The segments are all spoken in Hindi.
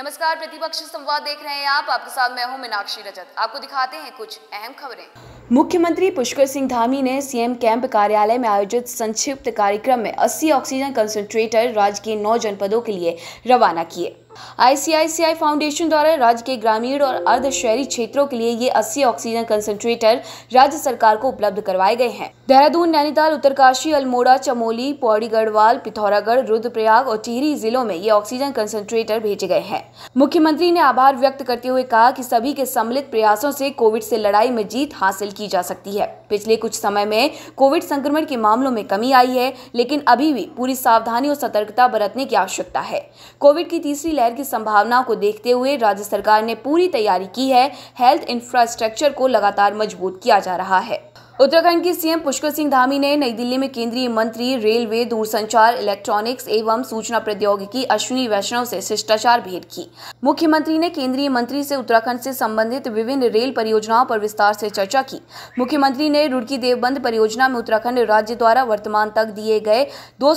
नमस्कार प्रतिपक्ष संवाद देख रहे हैं आप आपके साथ मैं हूं मीनाक्षी रजत आपको दिखाते हैं कुछ अहम खबरें मुख्यमंत्री पुष्कर सिंह धामी ने सीएम कैंप कार्यालय में आयोजित संक्षिप्त कार्यक्रम में 80 ऑक्सीजन कंसंट्रेटर राज्य के नौ जनपदों के लिए रवाना किए आईसीआईसीआई फाउंडेशन द्वारा राज्य के ग्रामीण और अर्ध शहरी क्षेत्रों के लिए ये 80 ऑक्सीजन कंसंट्रेटर राज्य सरकार को उपलब्ध करवाए गए हैं देहरादून नैनीताल उत्तरकाशी अल्मोड़ा चमोली पौड़ी गढ़वाल पिथौरागढ़ रुद्रप्रयाग और टिहरी जिलों में ये ऑक्सीजन कंसंट्रेटर भेजे गए हैं मुख्यमंत्री ने आभार व्यक्त करते हुए कहा की सभी के सम्मिलित प्रयासों से कोविड से लड़ाई में जीत हासिल की जा सकती है पिछले कुछ समय में कोविड संक्रमण के मामलों में कमी आई है लेकिन अभी भी पूरी सावधानी और सतर्कता बरतने की आवश्यकता है कोविड की तीसरी लहर की संभावना को देखते हुए राज्य सरकार ने पूरी तैयारी की है हेल्थ इंफ्रास्ट्रक्चर को लगातार मजबूत किया जा रहा है उत्तराखंड के सीएम पुष्कर सिंह धामी ने नई दिल्ली में केंद्रीय मंत्री रेलवे दूरसंचार इलेक्ट्रॉनिक्स एवं सूचना प्रौद्योगिकी अश्विनी वैष्णव से शिष्टाचार भेंट की मुख्यमंत्री ने केंद्रीय मंत्री से उत्तराखंड से संबंधित विभिन्न रेल परियोजनाओं पर विस्तार से चर्चा की मुख्यमंत्री ने रुड़की देवबंद परियोजना में उत्तराखंड राज्य द्वारा वर्तमान तक दिए गए दो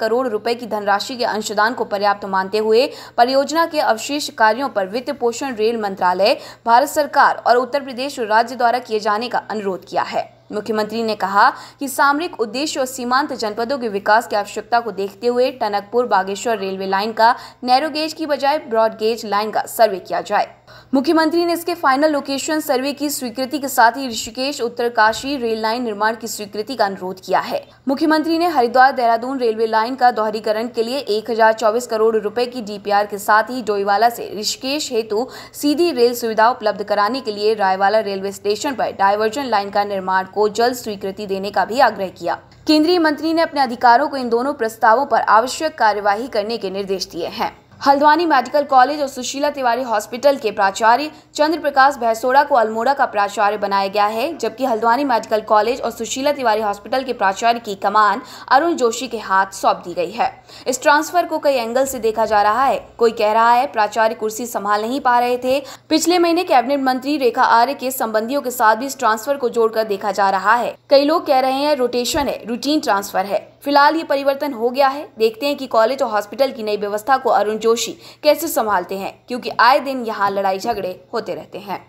करोड़ रूपए की धनराशि के अंशदान को पर्याप्त मानते हुए परियोजना के अवशेष कार्यो पर वित्त पोषण रेल मंत्रालय भारत सरकार और उत्तर प्रदेश राज्य द्वारा किए जाने करने का अनुरोध किया है मुख्यमंत्री ने कहा कि सामरिक उद्देश्य और सीमांत जनपदों के विकास की आवश्यकता को देखते हुए टनकपुर बागेश्वर रेलवे लाइन का नैरो गेज की बजाय ब्रॉड गेज लाइन का सर्वे किया जाए मुख्यमंत्री ने इसके फाइनल लोकेशन सर्वे की स्वीकृति के साथ ही ऋषिकेश उत्तरकाशी रेल लाइन निर्माण की स्वीकृति का अनुरोध किया है मुख्यमंत्री ने हरिद्वार देहरादून रेलवे लाइन का दोहरीकरण के लिए एक करोड़ रुपए की डीपीआर के साथ ही डोईवाला से ऋषिकेश हेतु सीधी रेल सुविधा उपलब्ध कराने के लिए रायवाला रेलवे स्टेशन पर डायवर्जन लाइन का निर्माण को जल्द स्वीकृति देने का भी आग्रह किया केंद्रीय मंत्री ने अपने अधिकारों को इन दोनों प्रस्तावों पर आवश्यक कार्यवाही करने के निर्देश दिए हैं हल्द्वानी मेडिकल कॉलेज और सुशीला तिवारी हॉस्पिटल के प्राचार्य चंद्र प्रकाश भैसोड़ा को अल्मोड़ा का प्राचार्य बनाया गया है जबकि हल्द्वानी मेडिकल कॉलेज और सुशीला तिवारी हॉस्पिटल के प्राचार्य की कमान अरुण जोशी के हाथ सौंप दी गई है इस ट्रांसफर को कई एंगल से देखा जा रहा है कोई कह रहा है प्राचार्य कुर्सी संभाल नहीं पा रहे थे पिछले महीने कैबिनेट मंत्री रेखा आर्य के संबंधियों के साथ भी इस ट्रांसफर को जोड़कर देखा जा रहा है कई लोग कह रहे हैं रोटेशन है रूटीन ट्रांसफर है फिलहाल ये परिवर्तन हो गया है देखते हैं कि कॉलेज और हॉस्पिटल की नई व्यवस्था को अरुण जोशी कैसे संभालते हैं क्योंकि आए दिन यहाँ लड़ाई झगड़े होते रहते हैं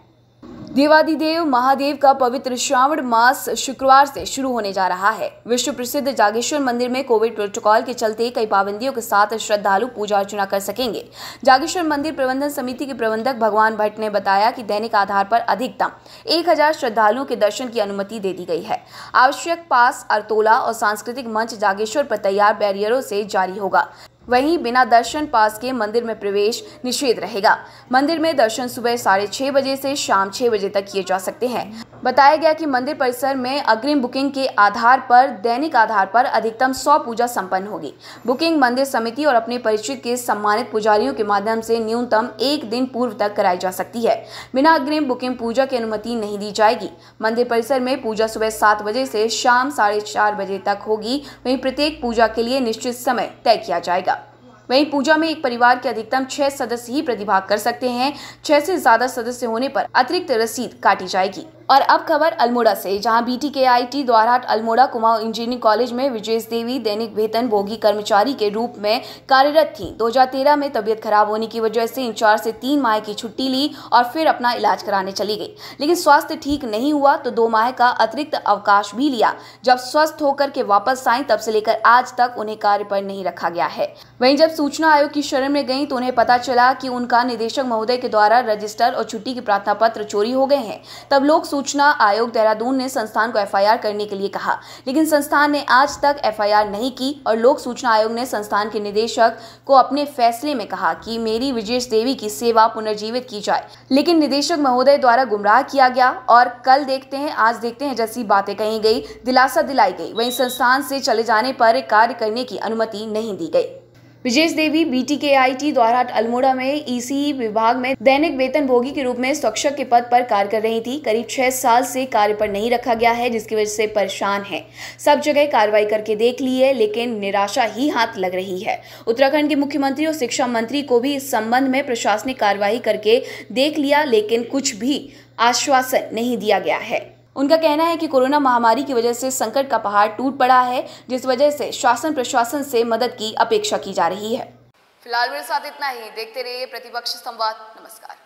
देवादिदेव महादेव का पवित्र श्रावण मास शुक्रवार से शुरू होने जा रहा है विश्व प्रसिद्ध जागेश्वर मंदिर में कोविड प्रोटोकॉल के चलते कई पाबंदियों के साथ श्रद्धालु पूजा अर्चना कर सकेंगे जागेश्वर मंदिर प्रबंधन समिति के प्रबंधक भगवान भट्ट ने बताया कि दैनिक आधार पर अधिकतम एक श्रद्धालुओं के दर्शन की अनुमति दे दी गई है आवश्यक पास अरतोला और सांस्कृतिक मंच जागेश्वर पर तैयार बैरियरों से जारी होगा वहीं बिना दर्शन पास के मंदिर में प्रवेश निषेध रहेगा मंदिर में दर्शन सुबह साढ़े छह बजे से शाम छह बजे तक किए जा सकते हैं बताया गया कि मंदिर परिसर में अग्रिम बुकिंग के आधार पर दैनिक आधार पर अधिकतम सौ पूजा संपन्न होगी बुकिंग मंदिर समिति और अपने परिचित के सम्मानित पुजारियों के माध्यम से न्यूनतम एक दिन पूर्व तक कराई जा सकती है बिना अग्रिम बुकिंग पूजा की अनुमति नहीं दी जाएगी मंदिर परिसर में पूजा सुबह सात बजे से शाम साढ़े चार बजे तक होगी वहीं प्रत्येक पूजा के लिए निश्चित समय तय किया जाएगा वहीं पूजा में एक परिवार के अधिकतम छह सदस्य ही प्रतिभाग कर सकते हैं छह से ज्यादा सदस्य होने पर अतिरिक्त रसीद काटी जाएगी और अब खबर अल्मोड़ा से जहां बीटीकेआईटी द्वारा अल्मोड़ा कुमाऊं इंजीनियरिंग कॉलेज में विजय देवी दैनिक वेतन भोगी कर्मचारी के रूप में कार्यरत थी 2013 में तबियत खराब होने की वजह से चार से तीन माह की छुट्टी ली और फिर अपना इलाज कराने चली गई लेकिन स्वास्थ्य ठीक नहीं हुआ तो दो माह का अतिरिक्त अवकाश भी लिया जब स्वस्थ होकर के वापस आई तब से लेकर आज तक उन्हें कार्य पर नहीं रखा गया है वहीं जब सूचना आयोग की शरण में गई तो उन्हें पता चला कि उनका निदेशक महोदय के द्वारा रजिस्टर और छुट्टी के प्रार्थना पत्र चोरी हो गए हैं तब लोग सूचना आयोग देहरादून ने संस्थान को एफआईआर करने के लिए कहा लेकिन संस्थान ने आज तक एफआईआर नहीं की और लोक सूचना आयोग ने संस्थान के निदेशक को अपने फैसले में कहा कि मेरी विजेश देवी की सेवा पुनर्जीवित की जाए लेकिन निदेशक महोदय द्वारा गुमराह किया गया और कल देखते हैं आज देखते हैं जैसी बातें कही गई दिलासा दिलाई गई वहीं संस्थान से चले जाने पर कार्य करने की अनुमति नहीं दी गई विजेश देवी बीटीकेआईटी द्वारा अल्मोड़ा में ईसीई e विभाग में दैनिक वेतन भोगी के रूप में स्वच्छक के पद पर कार्य कर रही थी करीब छह साल से कार्य पर नहीं रखा गया है जिसकी वजह से परेशान है सब जगह कार्रवाई करके देख ली है लेकिन निराशा ही हाथ लग रही है उत्तराखंड के मुख्यमंत्री और शिक्षा मंत्री को भी इस संबंध में प्रशासनिक कार्यवाही करके देख लिया लेकिन कुछ भी आश्वासन नहीं दिया गया है उनका कहना है कि कोरोना महामारी की वजह से संकट का पहाड़ टूट पड़ा है जिस वजह से शासन प्रशासन से मदद की अपेक्षा की जा रही है फिलहाल मेरे साथ इतना ही देखते रहिए प्रतिपक्ष संवाद नमस्कार